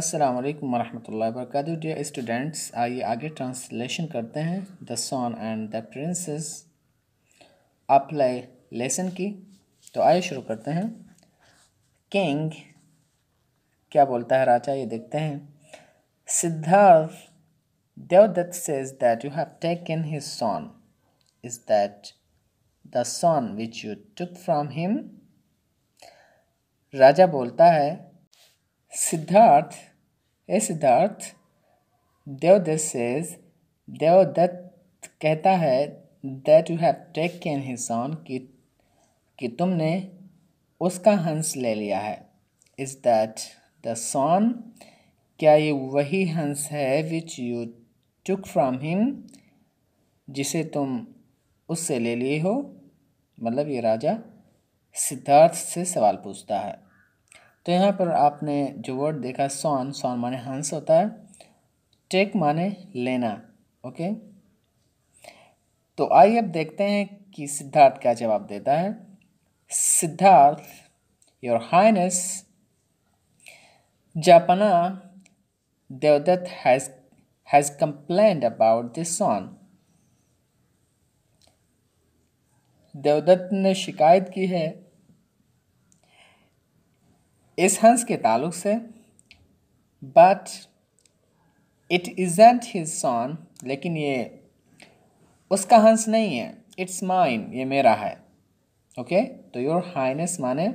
अस्सलाम वालेकुम वरहमतुल्लाहि वबरकातुहू डियर स्टूडेंट्स आइए आगे ट्रांसलेशन करते हैं the swan and the princess apply lesson की तो आइए शुरू करते हैं किंग क्या बोलता है राजा ये देखते हैं Siddharth Devadatta says that you have taken his swan is that the swan which you took from him राजा बोलता है Siddharth, ए सिद्धार्थ देवदत्त सेज देवदत्त कहता है that you have taken his swan कि कि तुमने उसका हंस ले लिया है इज दैट द सॉन क्या ये वही हंस है which you took from him जिसे तुम उससे ले लिए हो मतलब ये राजा सिद्धार्थ से सवाल पूछता है तो यहाँ पर आपने जो वर्ड देखा सॉन सॉन माने हंस होता है टेक माने लेना ओके तो आइए अब देखते हैं कि सिद्धार्थ क्या जवाब देता है सिद्धार्थ योर हाइनेस जापना Devadatta has has complained about this swan Devadatta ने शिकायत की है इस हंस के ताल्लुक से but it isn't his swan लेकिन ये उसका हंस नहीं है इट्स माइन ये मेरा है ओके तो योर हाइनेस माने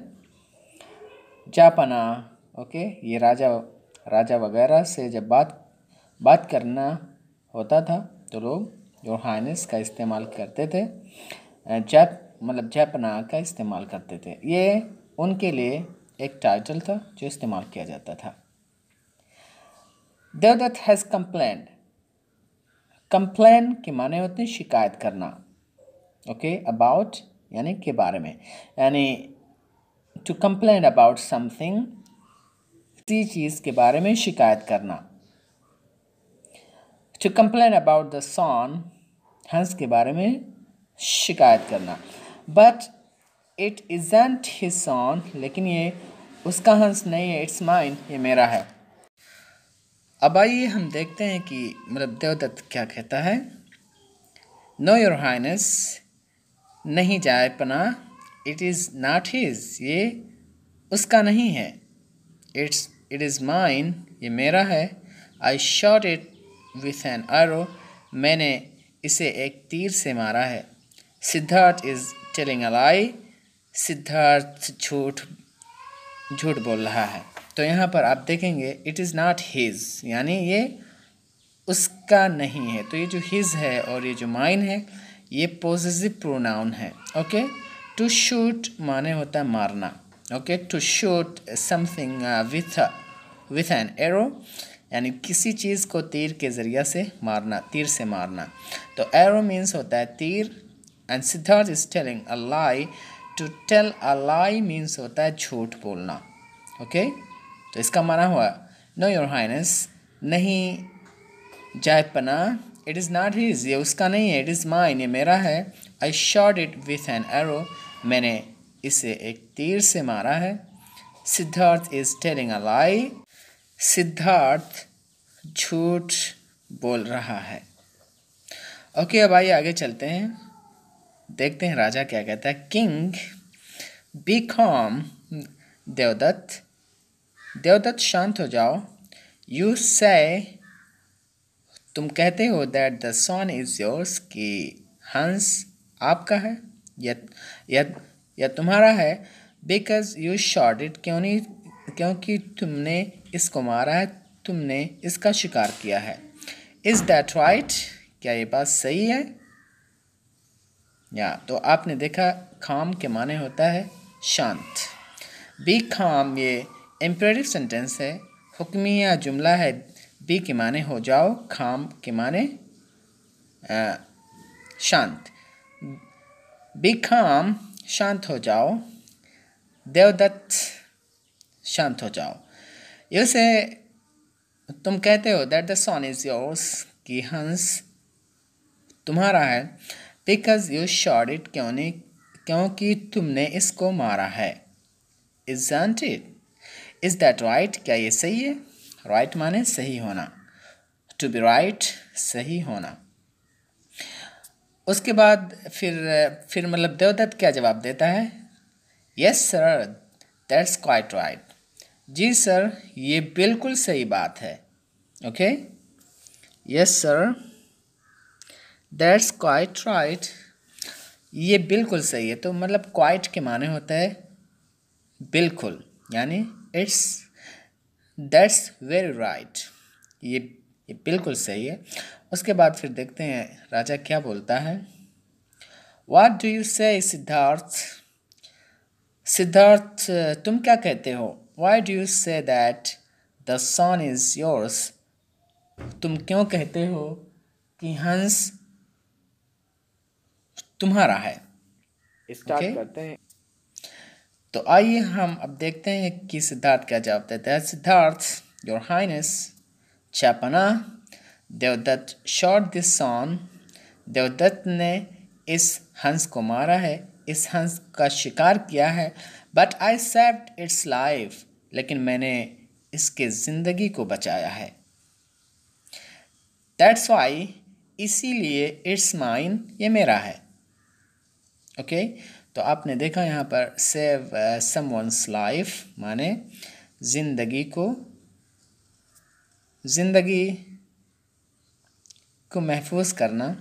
जापना ओके ये राजा राजा वगैरह से जब बात बात करना होता था तो लोग योर हाइनेस का इस्तेमाल करते थे जैप मतलब जैपना का इस्तेमाल करते थे ये उनके लिए एक टाइटल था जो इस्तेमाल किया जाता था देवदत्त हैज़ कंप्लेन कंप्लेन के माने होते हैं शिकायत करना ओके अबाउट यानी के बारे में यानी टू कंप्लेन अबाउट समथिंग किसी चीज़ के बारे में शिकायत करना to complain about the swan हंस के बारे में शिकायत करना but it isn't his swan लेकिन ये उसका हंस नहीं है इट्स माइन ये मेरा है अब आइए हम देखते हैं कि मतलब देवदत्त क्या कहता है नो योर हाइनस नहीं जाए पना इट इज़ नॉट हिज ये उसका नहीं है इट्स इट इज़ माइन ये मेरा है I shot it with an arrow मैंने इसे एक तीर से मारा है Siddharth is telling a lie Siddharth झूठ झूठ बोल रहा है तो यहाँ पर आप देखेंगे इट इज़ नॉट हिज यानी ये उसका नहीं है तो ये जो हिज है और ये जो माइन है ये पॉजिटिव प्रोनाउन है ओके टू शूट माने होता है मारना okay to shoot something with with an arrow यानी किसी चीज़ को तीर के ज़रिए से मारना तीर से मारना तो एरो मीन्स होता है तीर and Siddharth is telling a lie to tell a lie means होता है झूठ बोलना ओके तो इसका माना हुआ नो योर हाइनेस नहीं जायपना इट इज़ नॉट हिज ये उसका नहीं है इट इज़ माइन ये मेरा है I shot it with an arrow मैंने इसे एक तीर से मारा है Siddharth is telling a lie Siddharth झूठ बोल रहा है ओके okay, अब आइए आगे चलते हैं देखते हैं राजा क्या कहता है king be calm Devadatta Devadatta शांत हो जाओ यू से तुम कहते हो that the swan is yours कि हंस आपका है या या या तुम्हारा है बिकॉज यू शॉर्ट इट क्यों नहीं क्योंकि तुमने इसको मारा है तुमने इसका शिकार किया है इज़ दैट राइट क्या ये बात सही है या तो आपने देखा खाम के माने होता है शांत बी खाम ये एम्प्रेटिव सेंटेंस है हुक्मिया जुमला है बी के माने हो जाओ खाम के माने आ, शांत बी खाम शांत हो जाओ देवदत्त शांत हो जाओ जैसे तुम कहते हो that the swan is yours कि हंस तुम्हारा है बिकॉज यू शॉर्ट इट क्यों क्योंकि तुमने इसको मारा है isn't it is that right क्या ये सही है राइट right माने सही होना टू बी राइट सही होना उसके बाद फिर फिर मतलब देवदत्त क्या जवाब देता है yes sir that's quite right जी सर ये बिल्कुल सही बात है okay yes sir that's quite right ये बिल्कुल सही है तो मतलब क्वाइट के माने होता है बिल्कुल यानी इट्स दैट्स वेरी राइट ये ये बिल्कुल सही है उसके बाद फिर देखते हैं राजा क्या बोलता है वाट डू यू से सिद्धार्थ सिद्धार्थ तुम क्या कहते हो why do you say that the swan is yours तुम क्यों कहते हो कि हंस तुम्हारा है स्टार्ट okay? करते हैं तो आइए हम अब देखते हैं कि सिद्धार्थ क्या जवाब देते हैं सिद्धार्थ योर हाइनेस छापना Devadatta shot this swan Devadatta ने इस हंस को मारा है इस हंस का शिकार किया है but I saved its life लेकिन मैंने इसके ज़िंदगी को बचाया है दैट्स वाई इसीलिए इट्स माइन ये मेरा है ओके तो आपने देखा यहाँ पर सेव सम लाइफ माने ज़िंदगी को ज़िंदगी को महफूज करना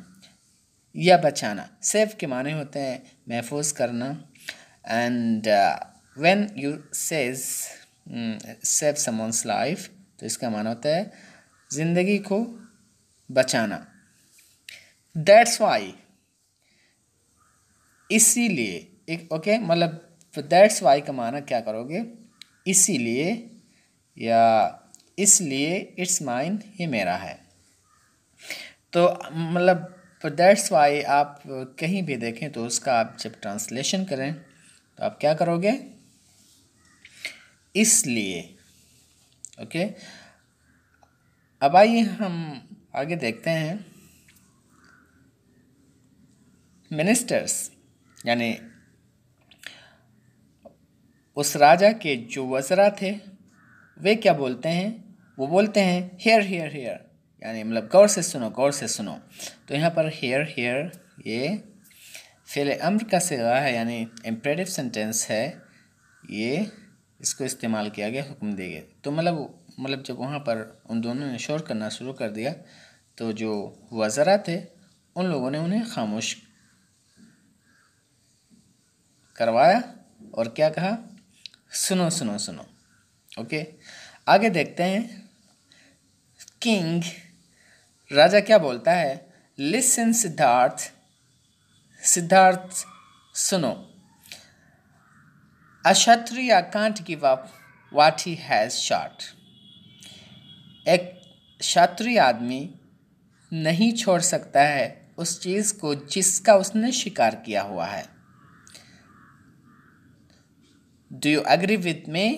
या बचाना सेव के माने होते हैं महफूज करना and when you says save someone's life तो इसका माना होता है ज़िंदगी को बचाना दैट्स वाई इसीलिए एक ओके मतलब दैट्स वाई का माना क्या करोगे इसीलिए या इसलिए इट्स माइन ये मेरा है तो मतलब दैट्स वाई आप कहीं भी देखें तो उसका आप जब ट्रांसलेशन करें तो आप क्या करोगे इसलिए ओके अब आइए हम आगे देखते हैं मिनिस्टर्स यानी उस राजा के जो वजरा थे वे क्या बोलते हैं वो बोलते हैं हेयर हेयर हेयर यानी मतलब गौर से सुनो गौर से सुनो तो यहाँ पर हेयर हेयर ये फेल अम्र का सेवा है यानी एम्परेटिव सेंटेंस है ये इसको इस्तेमाल किया गया हुक्म गए तो मतलब मतलब जब वहाँ पर उन दोनों ने शोर करना शुरू कर दिया तो जो वज़रा थे उन लोगों ने उन्हें खामोश करवाया और क्या कहा सुनो सुनो सुनो ओके आगे देखते हैं किंग राजा क्या बोलता है लिसन सिद्धार्थ सिद्धार्थ सुनो अक्षत्रिय can't give up watt he has shot एक क्षत्रिय आदमी नहीं छोड़ सकता है उस चीज़ को जिसका उसने शिकार किया हुआ है do you agree with me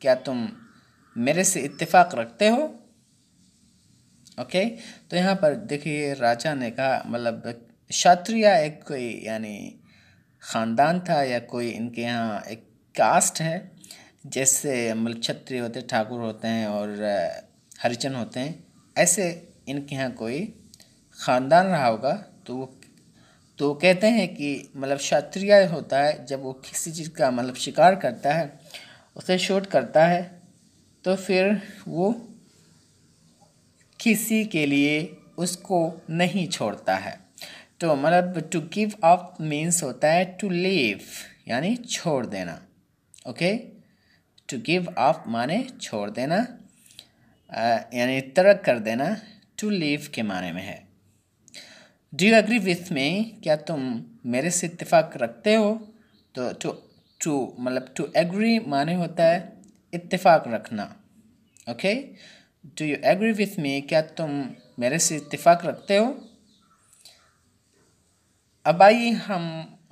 क्या तुम मेरे से इत्तेफाक रखते हो ओके तो यहाँ पर देखिए राजा ने कहा मतलब क्षत्रिया एक कोई यानी ख़ानदान था या कोई इनके यहाँ एक कास्ट है जैसे मतलब क्षत्रिय होते ठाकुर होते हैं और हरिचंद होते हैं ऐसे इनके यहाँ कोई ख़ानदान रहा होगा तो वो तो कहते हैं कि मतलब क्षत्रिय होता है जब वो किसी चीज़ का मतलब शिकार करता है उसे शूट करता है तो फिर वो किसी के लिए उसको नहीं छोड़ता है तो मतलब टू गिव अप मीन्स होता है टू लीव यानी छोड़ देना ओके टू गिव अप माने छोड़ देना यानी तर्क कर देना टू लीव के माने में है do you agree with me क्या तुम मेरे से इतफाक रखते हो तो टू टू मतलब टू एग्री माने होता है इतफाक रखना okay do you agree with me क्या तुम मेरे से इतफाक़ रखते हो अब आइए हम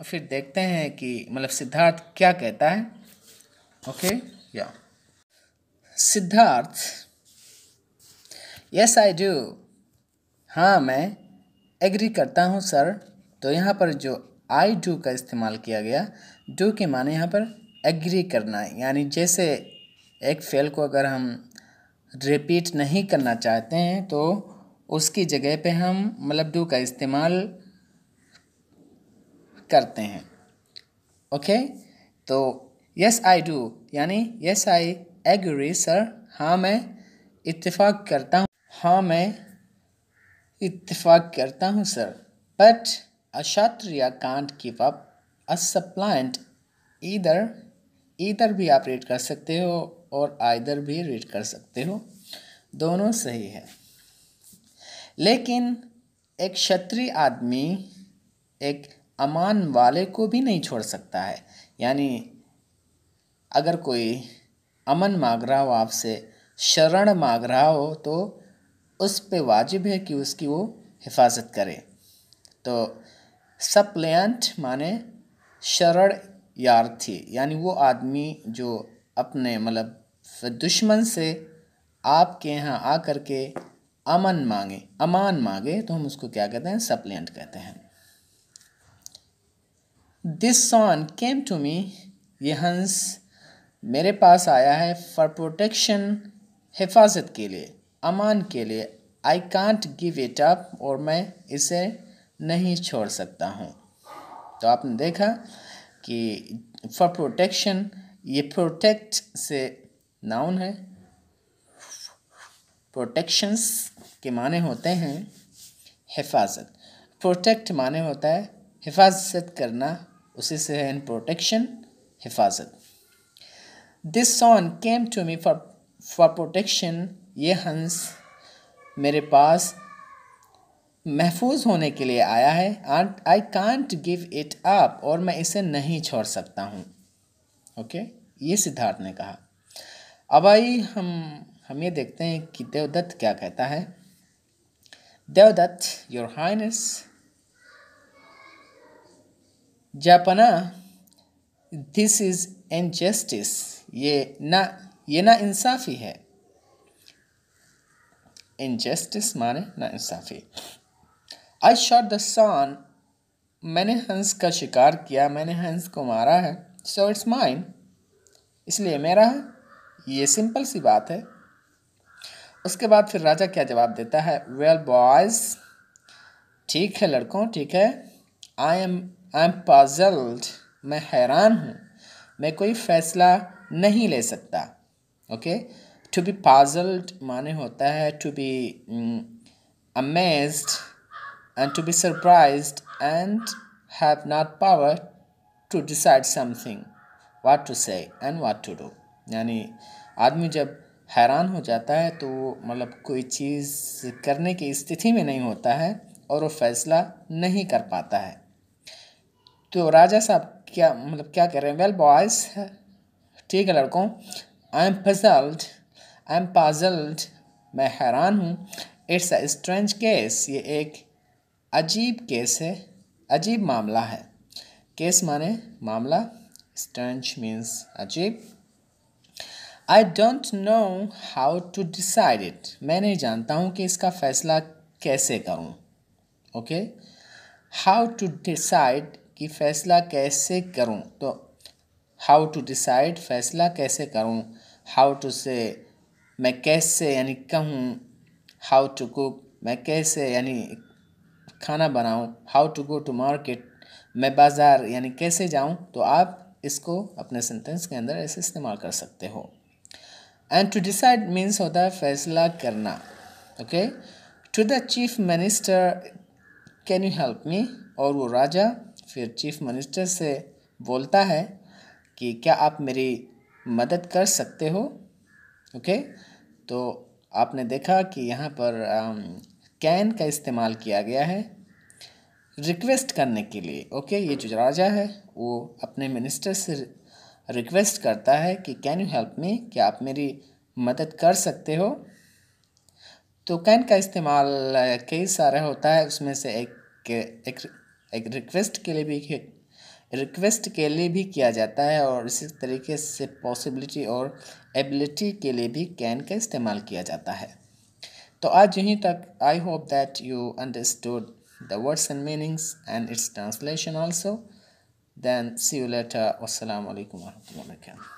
फिर देखते हैं कि मतलब सिद्धार्थ क्या कहता है ओके या सिद्धार्थ यस आई डू हाँ मैं एग्री करता हूँ सर तो यहाँ पर जो आई डू का इस्तेमाल किया गया डू के माने यहाँ पर एग्री करना यानी जैसे एक फेल को अगर हम रिपीट नहीं करना चाहते हैं तो उसकी जगह पे हम मतलब डू का इस्तेमाल करते हैं ओके तो यस आई डू यानी यस आई एग्री सर हाँ मैं इत्तेफाक करता हूँ हाँ मैं इत्तेफाक करता हूँ sir but अशात्रिया can't give up अ सप्लाइंट इधर इधर भी आप रीड कर सकते हो और आइदर भी रीड कर सकते हो दोनों सही है लेकिन एक क्षत्रिय आदमी एक अमान वाले को भी नहीं छोड़ सकता है यानी अगर कोई अमन मांग रहा हो आपसे शरण मांग रहा हो तो उस पर वाजिब है कि उसकी वो हिफाजत करे तो सप्लेंट माने शरण यार थी यानी वो आदमी जो अपने मतलब दुश्मन से आपके यहाँ आ कर के अमन मांगे अमान मांगे तो हम उसको क्या कहते हैं सप्लेंट कहते हैं this swan came to me ये हंस मेरे पास आया है फॉर प्रोटेक्शन हिफाजत के लिए अमान के लिए I can't give it up और मैं इसे नहीं छोड़ सकता हूँ तो आपने देखा कि फॉर प्रोटेक्शन ये प्रोटेक्ट से नाउन है प्रोटेक्शंस के माने होते हैं हिफाजत प्रोटेक्ट माने होता है हिफाजत करना उसी से है इन प्रोटेक्शन हिफाजत this swan came to me for for protection ये हंस मेरे पास महफूज होने के लिए आया है I can't give it up और मैं इसे नहीं छोड़ सकता हूँ ओके okay? ये सिद्धार्थ ने कहा अब आई हम हम ये देखते हैं कि देवदत्त क्या कहता है देवदत्त योर हाइनेस जापना दिस इज़ इनजस्टिस ये ना ये ना इंसाफ़ी है इनजस्टिस माने इंसाफी आई शॉट द सन मैंने हंस का शिकार किया मैंने हंस को मारा है सो इट्स माइन इसलिए मेरा है ये सिंपल सी बात है उसके बाद फिर राजा क्या जवाब देता है वेल बॉयज ठीक है लड़कों ठीक है I am I am puzzled मैं हैरान हूँ मैं कोई फ़ैसला नहीं ले सकता okay okay? To be puzzled माने होता है to be amazed and to be surprise and have not power to decide something what to say and what to do यानी आदमी जब हैरान हो जाता है तो मतलब कोई चीज़ करने की स्थिति में नहीं होता है और वो फैसला नहीं कर पाता है तो राजा साहब क्या मतलब क्या कह रहे हैं वेल बॉयज़ ठीक है लड़कों I am puzzled I am puzzled मैं हैरान हूँ इट्स अ स्ट्रेंज केस ये एक अजीब केस है अजीब मामला है केस माने मामला स्ट्रेंज मीन्स अजीब I don't know how to decide it मैं नहीं जानता हूँ कि इसका फ़ैसला कैसे करूँ ओके हाउ टू डिसाइड कि फ़ैसला कैसे करूँ तो हाउ टू डिसाइड फ़ैसला कैसे करूँ हाउ टू से मैं कैसे यानी कहूँ हाउ टू कुक मैं कैसे यानी खाना बनाऊँ how to go to market मैं बाज़ार यानी कैसे जाऊँ तो आप इसको अपने सेंटेंस के अंदर ऐसे इस्तेमाल कर सकते हो एंड टू डिसाइड मीन्स होता है फैसला करना okay to the chief minister can you help me और वो राजा फिर चीफ मिनिस्टर से बोलता है कि क्या आप मेरी मदद कर सकते हो ओके okay? तो आपने देखा कि यहाँ पर कैन का इस्तेमाल किया गया है रिक्वेस्ट करने के लिए ओके ये जो राजा है वो अपने मिनिस्टर से रिक्वेस्ट करता है कि कैन यू हेल्प मी क्या आप मेरी मदद कर सकते हो तो कैन का इस्तेमाल कई सारा होता है उसमें से एक एक, एक, एक रिक्वेस्ट के लिए भी रिक्वेस्ट के लिए भी किया जाता है और इसी तरीके से पॉसिबिलिटी और एबिलिटी के लिए भी कैन का इस्तेमाल किया जाता है तो आज यहीं तक I hope that you understood the words and meanings and its translation also then see you later असल वरह वरक